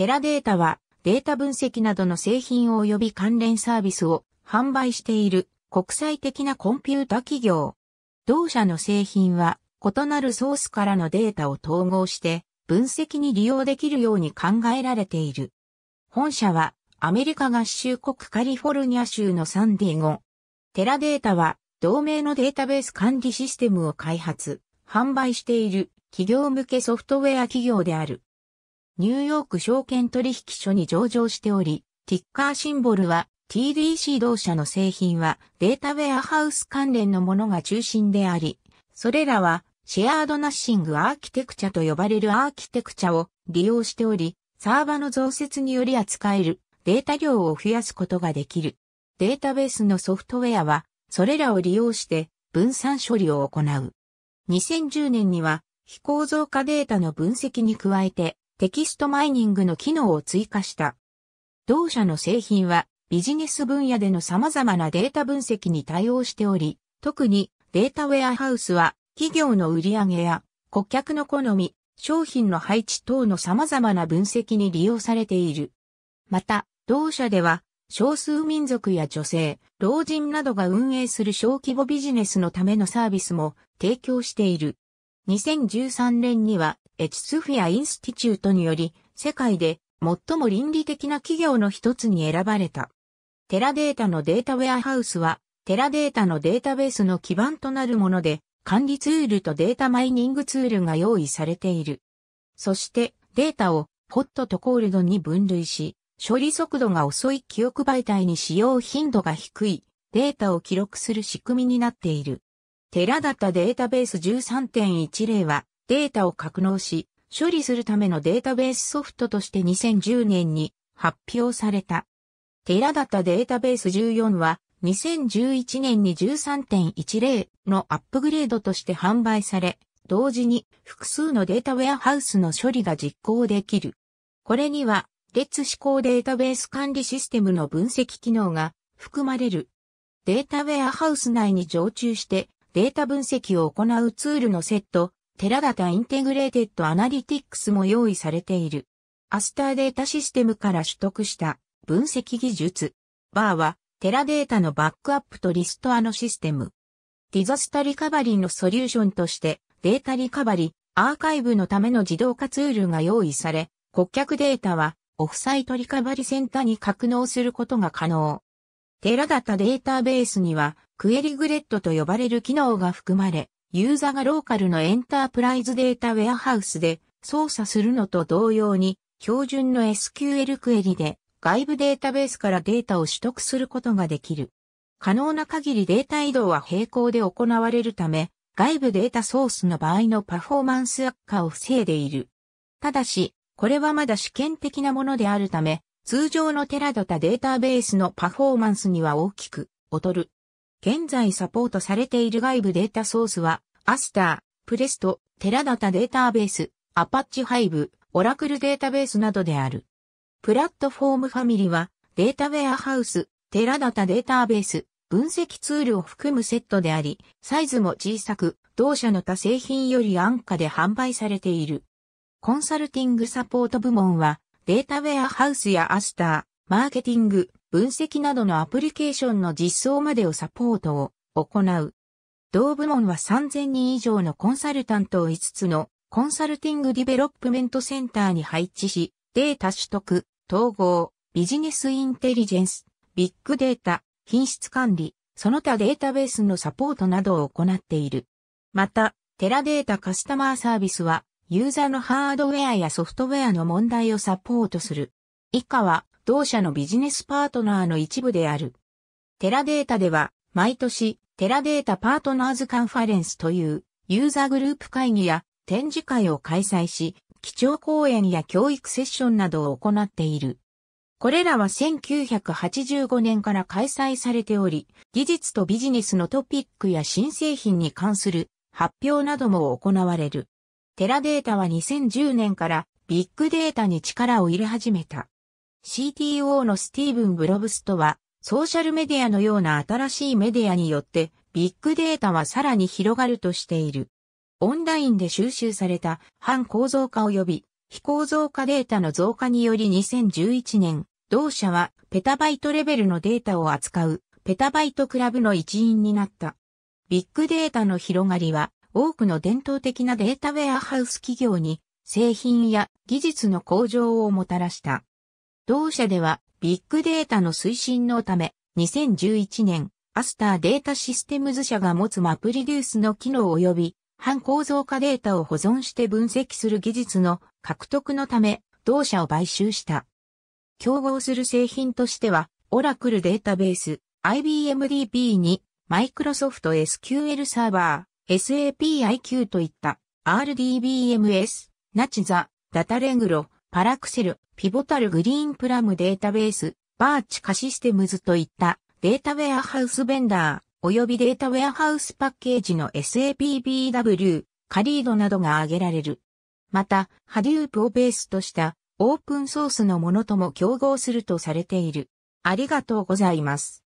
テラデータはデータ分析などの製品及び関連サービスを販売している国際的なコンピュータ企業。同社の製品は異なるソースからのデータを統合して分析に利用できるように考えられている。本社はアメリカ合衆国カリフォルニア州のサンディエゴ。テラデータは同盟のデータベース管理システムを開発、販売している企業向けソフトウェア企業である。ニューヨーク証券取引所に上場しており、ティッカーシンボルは TDC 同社の製品はデータウェアハウス関連のものが中心であり、それらはシェアードナッシングアーキテクチャと呼ばれるアーキテクチャを利用しており、サーバの増設により扱えるデータ量を増やすことができる。データベースのソフトウェアは、それらを利用して分散処理を行う。2010年には、非構造化データの分析に加えて、テキストマイニングの機能を追加した。同社の製品はビジネス分野での様々なデータ分析に対応しており、特にデータウェアハウスは企業の売上や顧客の好み、商品の配置等の様々な分析に利用されている。また、同社では少数民族や女性、老人などが運営する小規模ビジネスのためのサービスも提供している。2013年にはエチスフィア・インスティチュートにより、世界で最も倫理的な企業の一つに選ばれた。テラデータのデータウェアハウスは、テラデータのデータベースの基盤となるもので、管理ツールとデータマイニングツールが用意されている。そして、データをホットとコールドに分類し、処理速度が遅い記憶媒体に使用頻度が低いデータを記録する仕組みになっている。テラダタデータベース13.10はデータを格納し、処理するためのデータベースソフトとして2010年に発表された。テラダタデータベース14は2011年に13.10のアップグレードとして販売され、同時に複数のデータウェアハウスの処理が実行できる。これには、列指向データベース管理システムの分析機能が含まれる。データウェアハウス内に常駐してデータ分析を行うツールのセット寺ダタインテグレーテッドアナリティックスも用意されている。アスターデータシステムから取得した分析技術。バーは、テラデータのバックアップとリストアのシステム。ディザスタリカバリーのソリューションとして、データリカバリ、アーカイブのための自動化ツールが用意され、顧客データは、オフサイトリカバリセンターに格納することが可能。テラダタデータベースには、クエリグレットと呼ばれる機能が含まれ、ユーザがローカルのエンタープライズデータウェアハウスで操作するのと同様に、標準の SQL クエリで外部データベースからデータを取得することができる。可能な限りデータ移動は並行で行われるため、外部データソースの場合のパフォーマンス悪化を防いでいる。ただし、これはまだ試験的なものであるため、通常のテラドタデータベースのパフォーマンスには大きく劣る。現在サポートされている外部データソースは、アスター、プレスト、テラダタデータベース、アパッチハイブ、オラクルデータベースなどである。プラットフォームファミリは、データウェアハウス、テラダタデータベース、分析ツールを含むセットであり、サイズも小さく、同社の他製品より安価で販売されている。コンサルティングサポート部門は、データウェアハウスやアスター、マーケティング、分析などのアプリケーションの実装までをサポートを行う。同部門は3000人以上のコンサルタントを5つのコンサルティングディベロップメントセンターに配置し、データ取得、統合、ビジネスインテリジェンス、ビッグデータ、品質管理、その他データベースのサポートなどを行っている。また、テラデータカスタマーサービスは、ユーザーのハードウェアやソフトウェアの問題をサポートする。以下は、同社のビジネスパートナーの一部である。テラデータでは、毎年、テラデータパートナーズカンファレンスという、ユーザーグループ会議や展示会を開催し、基調講演や教育セッションなどを行っている。これらは1985年から開催されており、技術とビジネスのトピックや新製品に関する発表なども行われる。テラデータは2010年からビッグデータに力を入れ始めた。CTO のスティーブン・ブロブストは、ソーシャルメディアのような新しいメディアによって、ビッグデータはさらに広がるとしている。オンラインで収集された反構造化及び非構造化データの増加により2011年、同社はペタバイトレベルのデータを扱うペタバイトクラブの一員になった。ビッグデータの広がりは多くの伝統的なデータウェアハウス企業に製品や技術の向上をもたらした。同社ではビッグデータの推進のため、2011年、アスターデータシステムズ社が持つマプリデュースの機能及び、反構造化データを保存して分析する技術の獲得のため、同社を買収した。競合する製品としては、オラクルデータベース、IBM DB に、マイクロソフト SQL サーバー、SAPIQ といった、RDBMS、ナチザ、ダタレングロ、パラクセル、ピボタルグリーンプラムデータベース、バーチカシステムズといったデータウェアハウスベンダー、及びデータウェアハウスパッケージの SAPBW、カリードなどが挙げられる。また、ハデュープをベースとしたオープンソースのものとも競合するとされている。ありがとうございます。